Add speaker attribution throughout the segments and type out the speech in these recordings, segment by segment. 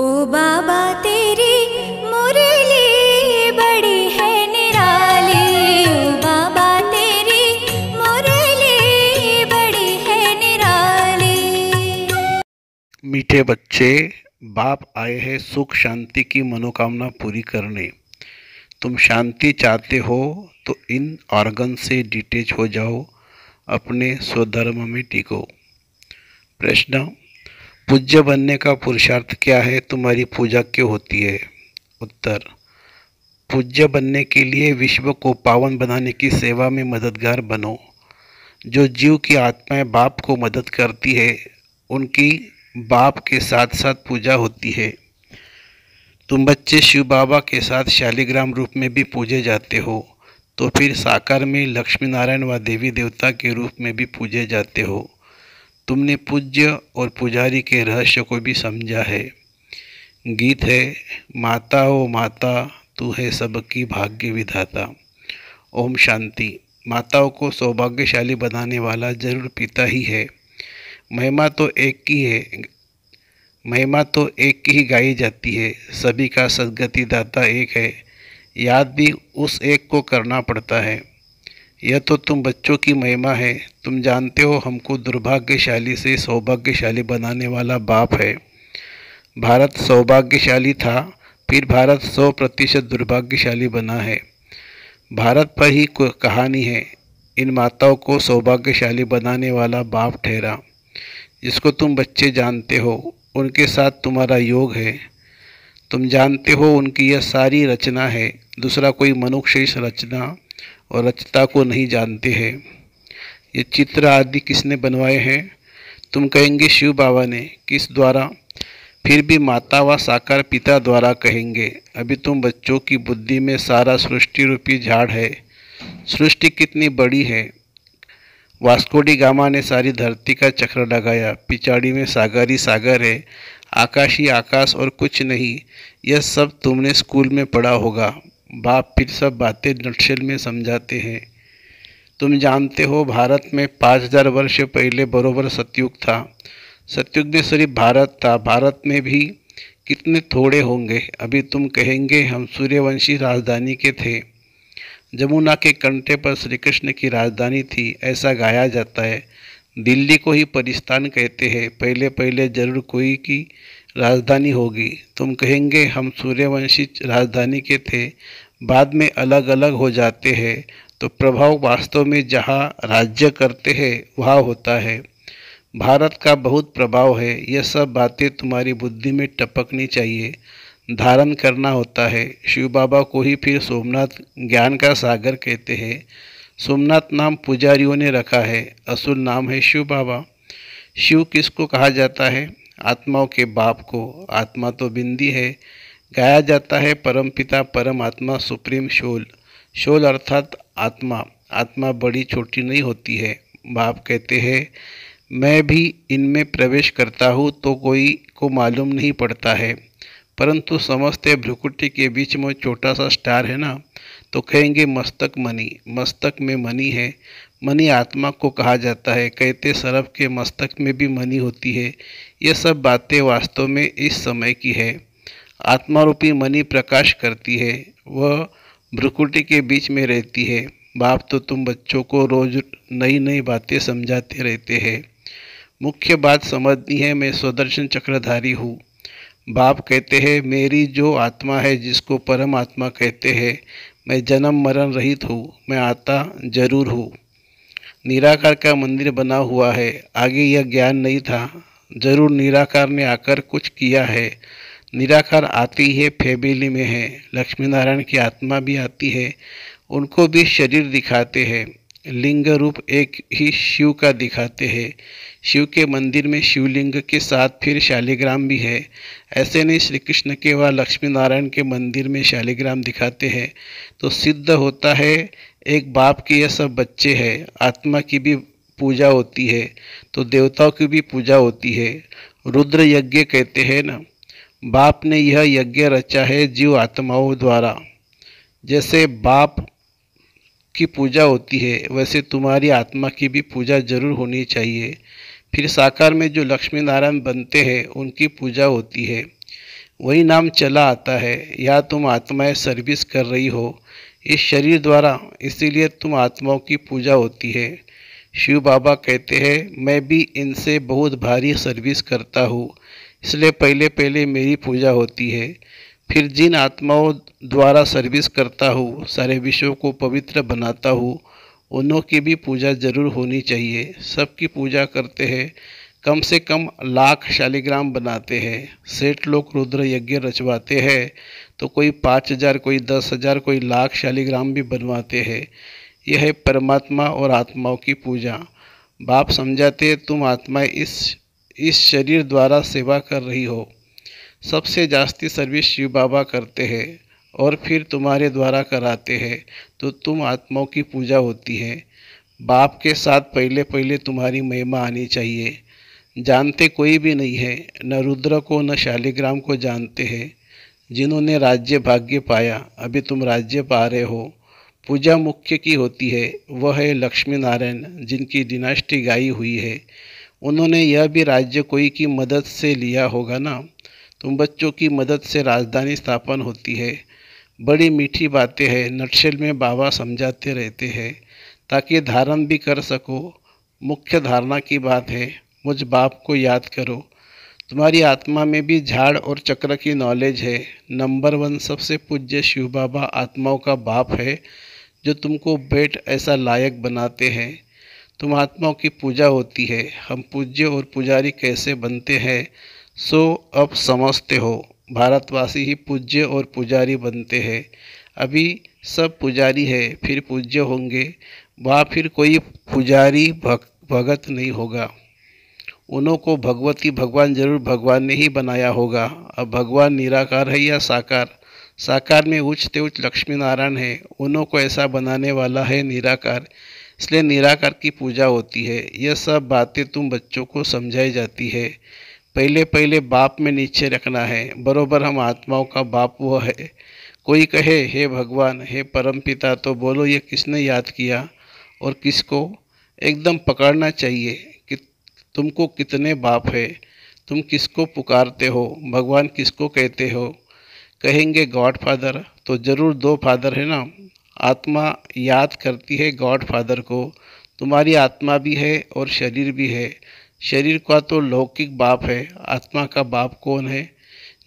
Speaker 1: ओ बाबा तेरी मुरली बड़ी है निराली ओ बाबा तेरी मुरली बड़ी है निराली मीठे बच्चे बाप आए हैं सुख शांति की मनोकामना पूरी करने तुम शांति चाहते हो तो इन ऑर्गन से डिटेच हो जाओ अपने स्वधर्म में टिको प्रश्न पूज्य बनने का पुरुषार्थ क्या है तुम्हारी पूजा क्यों होती है उत्तर पूज्य बनने के लिए विश्व को पावन बनाने की सेवा में मददगार बनो जो जीव की आत्माएं बाप को मदद करती है उनकी बाप के साथ साथ पूजा होती है तुम बच्चे शिव बाबा के साथ शालिग्राम रूप में भी पूजे जाते हो तो फिर साकार में लक्ष्मी नारायण व देवी देवता के रूप में भी पूजे जाते हो तुमने पूज्य और पुजारी के रहस्य को भी समझा है गीत है माता ओ माता तू है सबकी भाग्य विधाता ओम शांति माताओं को सौभाग्यशाली बनाने वाला जरूर पिता ही है महिमा तो एक की है महिमा तो एक की ही गाई जाती है सभी का सदगति दाता एक है याद भी उस एक को करना पड़ता है यह तो तुम बच्चों की महिमा है तुम जानते हो हमको दुर्भाग्यशाली से सौभाग्यशाली बनाने वाला बाप है भारत सौभाग्यशाली था फिर भारत सौ प्रतिशत दुर्भाग्यशाली बना है भारत पर ही कहानी है इन माताओं को सौभाग्यशाली बनाने वाला बाप ठहरा जिसको तुम बच्चे जानते हो उनके साथ तुम्हारा योग है तुम जानते हो उनकी यह सारी रचना है दूसरा कोई मनुष्य रचना और रचता को नहीं जानते हैं ये चित्र आदि किसने बनवाए हैं तुम कहेंगे शिव बाबा ने किस द्वारा फिर भी माता व साकार पिता द्वारा कहेंगे अभी तुम बच्चों की बुद्धि में सारा सृष्टि रूपी झाड़ है सृष्टि कितनी बड़ी है वास्कोडी गामा ने सारी धरती का चक्र लगाया पिछाड़ी में सागर ही सागर है आकाशी आकाश और कुछ नहीं यह सब तुमने स्कूल में पढ़ा होगा बाप फिर सब बातें नक्शल में समझाते हैं तुम जानते हो भारत में पाँच हज़ार वर्ष पहले बरोबर सतयुग था सतयुग में सिर्फ भारत था भारत में भी कितने थोड़े होंगे अभी तुम कहेंगे हम सूर्यवंशी राजधानी के थे जमुना के कंठे पर श्री कृष्ण की राजधानी थी ऐसा गाया जाता है दिल्ली को ही परिस्थान कहते हैं पहले पहले जरूर कोई की राजधानी होगी तुम कहेंगे हम सूर्यवंशी राजधानी के थे बाद में अलग अलग हो जाते हैं तो प्रभाव वास्तव में जहाँ राज्य करते हैं वहाँ होता है भारत का बहुत प्रभाव है यह सब बातें तुम्हारी बुद्धि में टपकनी चाहिए धारण करना होता है शिव बाबा को ही फिर सोमनाथ ज्ञान का सागर कहते हैं सोमनाथ नाम पुजारियों ने रखा है असुल नाम है शिव बाबा शिव किसको कहा जाता है आत्माओं के बाप को आत्मा तो बिंदी है गाया जाता है परम पिता परम आत्मा सुप्रीम शोल शोल अर्थात आत्मा आत्मा बड़ी छोटी नहीं होती है बाप कहते हैं मैं भी इनमें प्रवेश करता हूँ तो कोई को मालूम नहीं पड़ता है परंतु समझते भ्रुकुटी के बीच में छोटा सा स्टार है ना तो कहेंगे मस्तक मनी मस्तक में मनी है मनी आत्मा को कहा जाता है कहते सरफ के मस्तक में भी मनी होती है ये सब बातें वास्तव में इस समय की है आत्मारूपी मनी प्रकाश करती है वह भ्रुकुटी के बीच में रहती है बाप तो तुम बच्चों को रोज नई नई बातें समझाते रहते हैं मुख्य बात समझनी है मैं स्वदर्शन चक्रधारी हूँ बाप कहते हैं मेरी जो आत्मा है जिसको परम आत्मा कहते हैं मैं जन्म मरण रहित हूँ मैं आता जरूर हूँ निराकार का मंदिर बना हुआ है आगे यह ज्ञान नहीं था जरूर निराकार ने आकर कुछ किया है निराकार आती है फैमिली में है लक्ष्मी नारायण की आत्मा भी आती है उनको भी शरीर दिखाते हैं लिंग रूप एक ही शिव का दिखाते हैं शिव के मंदिर में शिवलिंग के साथ फिर शालिग्राम भी है ऐसे नहीं श्री कृष्ण के व लक्ष्मी नारायण के मंदिर में शालिग्राम दिखाते हैं तो सिद्ध होता है एक बाप के ये सब बच्चे हैं आत्मा की भी पूजा होती है तो देवताओं की भी पूजा होती है रुद्र यज्ञ कहते हैं ना बाप ने यह यज्ञ रचा है जीव आत्माओं द्वारा जैसे बाप की पूजा होती है वैसे तुम्हारी आत्मा की भी पूजा जरूर होनी चाहिए फिर साकार में जो लक्ष्मी नारायण बनते हैं उनकी पूजा होती है वही नाम चला आता है या तुम आत्माएं सर्विस कर रही हो इस शरीर द्वारा इसीलिए तुम आत्माओं की पूजा होती है शिव बाबा कहते हैं मैं भी इनसे बहुत भारी सर्विस करता हूँ इसलिए पहले पहले मेरी पूजा होती है फिर जिन आत्माओं द्वारा सर्विस करता हूँ सारे विश्व को पवित्र बनाता हूँ उन्हों की भी पूजा जरूर होनी चाहिए सबकी पूजा करते हैं कम से कम लाख शालिग्राम बनाते हैं सेठ लोग रुद्र यज्ञ रचवाते हैं तो कोई पाँच हजार कोई दस हजार कोई लाख शालिग्राम भी बनवाते हैं यह है परमात्मा और आत्माओं की पूजा बाप समझाते हैं तुम आत्मा इस इस शरीर द्वारा सेवा कर रही हो सबसे जास्ती सर्विस शिव बाबा करते हैं और फिर तुम्हारे द्वारा कराते हैं तो तुम आत्माओं की पूजा होती है बाप के साथ पहले पहले तुम्हारी महिमा आनी चाहिए जानते कोई भी नहीं है न रुद्र को न शालिग्राम को जानते हैं जिन्होंने राज्य भाग्य पाया अभी तुम राज्य पा रहे हो पूजा मुख्य की होती है वह है लक्ष्मी नारायण जिनकी डिनास्टी गाई हुई है उन्होंने यह भी राज्य कोई की मदद से लिया होगा ना तुम बच्चों की मदद से राजधानी स्थापन होती है बड़ी मीठी बातें हैं नटशेल में बाबा समझाते रहते हैं ताकि धारण भी कर सको मुख्य धारणा की बात है मुझ बाप को याद करो तुम्हारी आत्मा में भी झाड़ और चक्र की नॉलेज है नंबर वन सबसे पूज्य शिव बाबा आत्माओं का बाप है जो तुमको बेट ऐसा लायक बनाते हैं तुम आत्माओं की पूजा होती है हम पूज्य और पुजारी कैसे बनते हैं सो अब समझते हो भारतवासी ही पूज्य और पुजारी बनते हैं अभी सब पुजारी है फिर पूज्य होंगे वह फिर कोई पुजारी भक्त भगत नहीं होगा उनों को भगवती भगवान जरूर भगवान ने ही बनाया होगा अब भगवान निराकार है या साकार साकार में उच्च ते उच्च लक्ष्मी नारायण है उनों को ऐसा बनाने वाला है निराकार इसलिए निराकार की पूजा होती है यह सब बातें तुम बच्चों को समझाई जाती है पहले पहले बाप में नीचे रखना है बरोबर हम आत्माओं का बाप वह है कोई कहे हे भगवान हे परम पिता तो बोलो ये किसने याद किया और किसको एकदम पकड़ना चाहिए तुमको कितने बाप है तुम किसको पुकारते हो भगवान किसको कहते हो कहेंगे गॉड फादर तो ज़रूर दो फादर है ना आत्मा याद करती है गॉड फादर को तुम्हारी आत्मा भी है और शरीर भी है शरीर का तो लौकिक बाप है आत्मा का बाप कौन है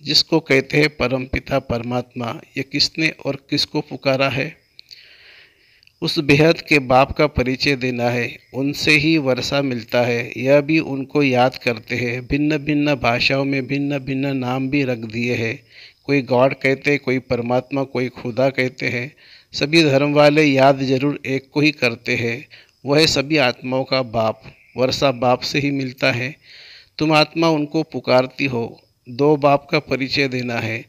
Speaker 1: जिसको कहते हैं परमपिता परमात्मा ये किसने और किसको पुकारा है उस बेहद के बाप का परिचय देना है उनसे ही वर्षा मिलता है यह भी उनको याद करते हैं भिन्न भिन्न भाषाओं में भिन्न भिन्न नाम भी रख दिए हैं कोई गॉड कहते कोई परमात्मा कोई खुदा कहते हैं सभी धर्म वाले याद जरूर एक को ही करते हैं वह सभी आत्माओं का बाप वर्षा बाप से ही मिलता है तुम आत्मा उनको पुकारती हो दो बाप का परिचय देना है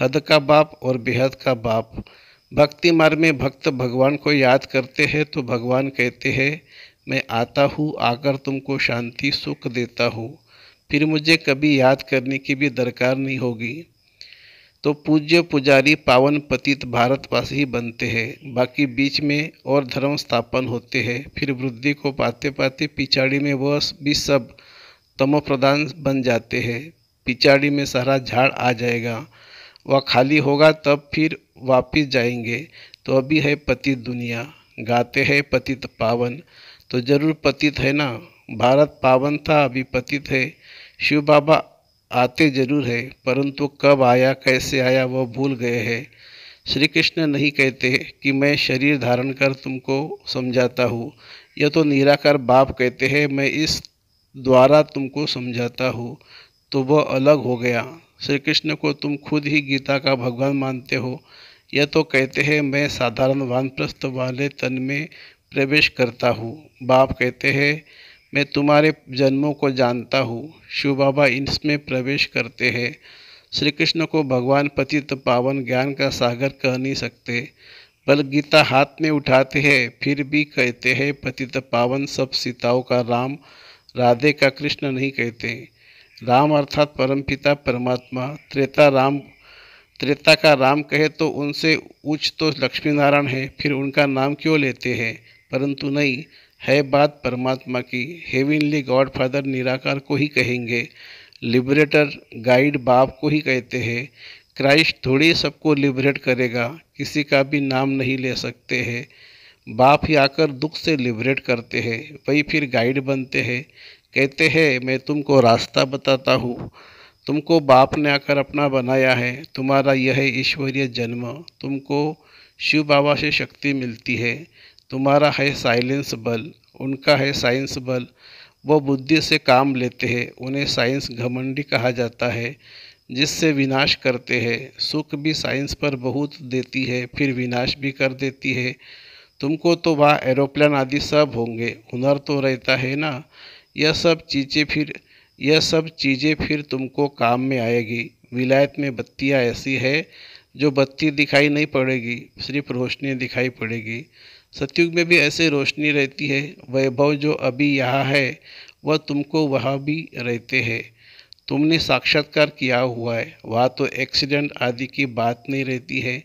Speaker 1: हद का बाप और बेहद का बाप भक्ति मार्ग में भक्त भगवान को याद करते हैं तो भगवान कहते हैं मैं आता हूँ आकर तुमको शांति सुख देता हूँ फिर मुझे कभी याद करने की भी दरकार नहीं होगी तो पूज्य पुजारी पावन पतित भारतवासी ही बनते हैं बाकी बीच में और धर्म स्थापन होते हैं फिर वृद्धि को पाते पाते पिछाड़ी में वह भी सब तमो प्रधान बन जाते हैं पिछाड़ी में सारा झाड़ आ जाएगा वह खाली होगा तब फिर वापिस जाएंगे तो अभी है पतित दुनिया गाते हैं पतित पावन तो जरूर पतित है ना भारत पावन था अभी पतित है शिव बाबा आते जरूर है परंतु कब आया कैसे आया वह भूल गए हैं श्री कृष्ण नहीं कहते कि मैं शरीर धारण कर तुमको समझाता हूँ यह तो निराकार बाप कहते हैं मैं इस द्वारा तुमको समझाता हूँ तो वह अलग हो गया श्री कृष्ण को तुम खुद ही गीता का भगवान मानते हो यह तो कहते हैं मैं साधारण वानप्रस्थ वाले तन में प्रवेश करता हूँ बाप कहते हैं मैं तुम्हारे जन्मों को जानता हूँ शिव बाबा इसमें प्रवेश करते हैं श्री कृष्ण को भगवान पतित पावन ज्ञान का सागर कह नहीं सकते बल गीता हाथ में उठाते हैं फिर भी कहते हैं पतित पावन सब सीताओं का राम राधे का कृष्ण नहीं कहते राम अर्थात परमपिता परमात्मा त्रेता राम त्रेता का राम कहे तो उनसे उच्च तो लक्ष्मी नारायण है फिर उनका नाम क्यों लेते हैं परंतु नहीं है बात परमात्मा की हेविनली गॉड फादर निराकार को ही कहेंगे लिबरेटर गाइड बाप को ही कहते हैं क्राइस्ट थोड़ी सबको लिबरेट करेगा किसी का भी नाम नहीं ले सकते हैं बाप ही आकर दुख से लिबरेट करते हैं वही फिर गाइड बनते हैं कहते हैं मैं तुमको रास्ता बताता हूँ तुमको बाप ने आकर अपना बनाया है तुम्हारा यह ईश्वरीय जन्म तुमको शिव बाबा से शक्ति मिलती है तुम्हारा है साइलेंस बल उनका है साइंस बल वो बुद्धि से काम लेते हैं उन्हें साइंस घमंडी कहा जाता है जिससे विनाश करते हैं सुख भी साइंस पर बहुत देती है फिर विनाश भी कर देती है तुमको तो वह एरोप्लेन आदि सब होंगे हुनर तो रहता है ना यह सब चीज़ें फिर यह सब चीज़ें फिर तुमको काम में आएगी विलायत में बत्तियाँ ऐसी है जो बत्ती दिखाई नहीं पड़ेगी सिर्फ रोशनी दिखाई पड़ेगी सतयुग में भी ऐसे रोशनी रहती है वैभव जो अभी यहाँ है वह तुमको वहाँ भी रहते हैं तुमने साक्षात्कार किया हुआ है वह तो एक्सीडेंट आदि की बात नहीं रहती है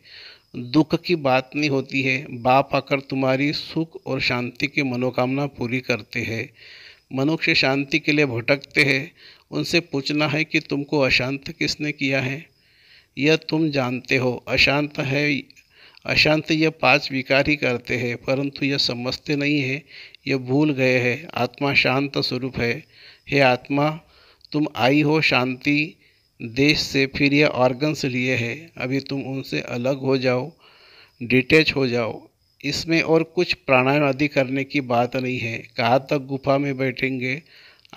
Speaker 1: दुख की बात नहीं होती है बाप आकर तुम्हारी सुख और शांति की मनोकामना पूरी करते हैं मनुष्य शांति के लिए भटकते हैं उनसे पूछना है कि तुमको अशांत किसने किया है यह तुम जानते हो अशांत है अशांत यह पांच विकार ही करते हैं परंतु यह समझते नहीं है यह भूल गए हैं आत्मा शांत स्वरूप है हे आत्मा तुम आई हो शांति देश से फिर यह ऑर्गन्स लिए है अभी तुम उनसे अलग हो जाओ डिटेच हो जाओ इसमें और कुछ प्राणायाम आदि करने की बात नहीं है कहाँ तक गुफा में बैठेंगे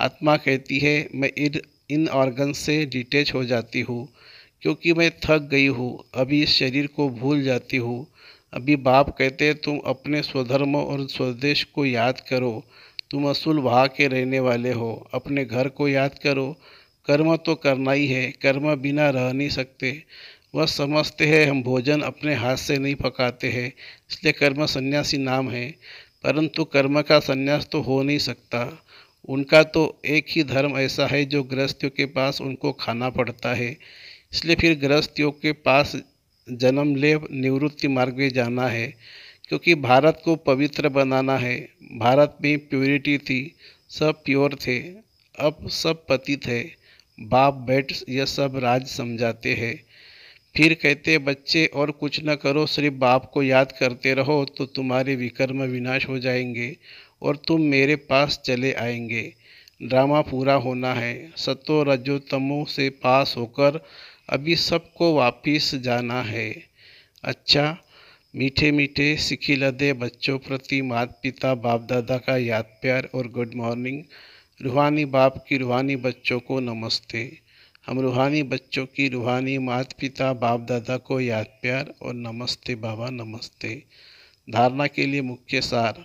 Speaker 1: आत्मा कहती है मैं इन इन ऑर्गन से डिटेच हो जाती हूँ क्योंकि मैं थक गई हूँ अभी इस शरीर को भूल जाती हूँ अभी बाप कहते हैं तुम अपने स्वधर्म और स्वदेश को याद करो तुम असूल वहाँ के रहने वाले हो अपने घर को याद करो कर्म तो करना ही है कर्म बिना रह नहीं सकते वह समझते हैं हम भोजन अपने हाथ से नहीं पकाते हैं इसलिए कर्म सन्यासी नाम है परंतु कर्म का सन्यास तो हो नहीं सकता उनका तो एक ही धर्म ऐसा है जो गृहस्थियों के पास उनको खाना पड़ता है इसलिए फिर गृहस्थियों के पास जन्म ले निवृत्ति मार्ग में जाना है क्योंकि भारत को पवित्र बनाना है भारत में प्योरिटी थी सब प्योर थे अब सब पतित है बाप बेट यह सब राज समझाते हैं फिर कहते बच्चे और कुछ न करो सिर्फ बाप को याद करते रहो तो तुम्हारे विकर्म विनाश हो जाएंगे और तुम मेरे पास चले आएंगे ड्रामा पूरा होना है सतो रजोतमो से पास होकर अभी सबको वापिस जाना है अच्छा मीठे मीठे सिखी लदे बच्चों प्रति माता पिता बाप दादा का याद प्यार और गुड मॉर्निंग रूहानी बाप की रूहानी बच्चों को नमस्ते हम रूहानी बच्चों की रूहानी माता पिता बाप दादा को याद प्यार और नमस्ते बाबा नमस्ते धारणा के लिए मुख्य सार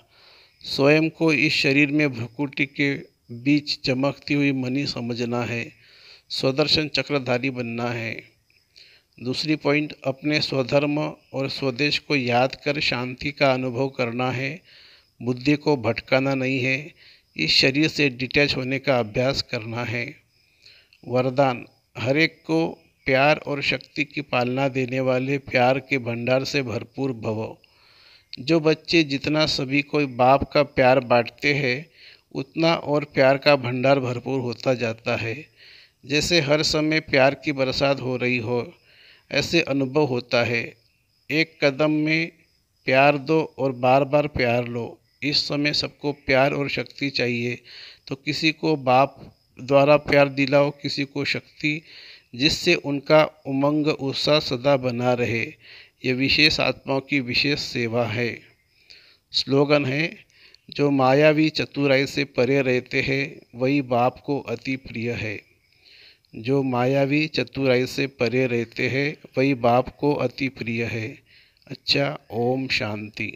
Speaker 1: स्वयं को इस शरीर में भ्रुकुटी के बीच चमकती हुई मनी समझना है स्वदर्शन चक्रधारी बनना है दूसरी पॉइंट अपने स्वधर्म और स्वदेश को याद कर शांति का अनुभव करना है बुद्धि को भटकाना नहीं है इस शरीर से डिटैच होने का अभ्यास करना है वरदान हर एक को प्यार और शक्ति की पालना देने वाले प्यार के भंडार से भरपूर भवो जो बच्चे जितना सभी को बाप का प्यार बांटते हैं उतना और प्यार का भंडार भरपूर होता जाता है जैसे हर समय प्यार की बरसात हो रही हो ऐसे अनुभव होता है एक कदम में प्यार दो और बार बार प्यार लो इस समय सबको प्यार और शक्ति चाहिए तो किसी को बाप द्वारा प्यार दिलाओ किसी को शक्ति जिससे उनका उमंग उत्साह सदा बना रहे यह विशेष आत्माओं की विशेष सेवा है स्लोगन है जो मायावी चतुराई से परे रहते हैं वही बाप को अति प्रिय है जो मायावी चतुराई से परे रहते हैं वही बाप को अति प्रिय है अच्छा ओम शांति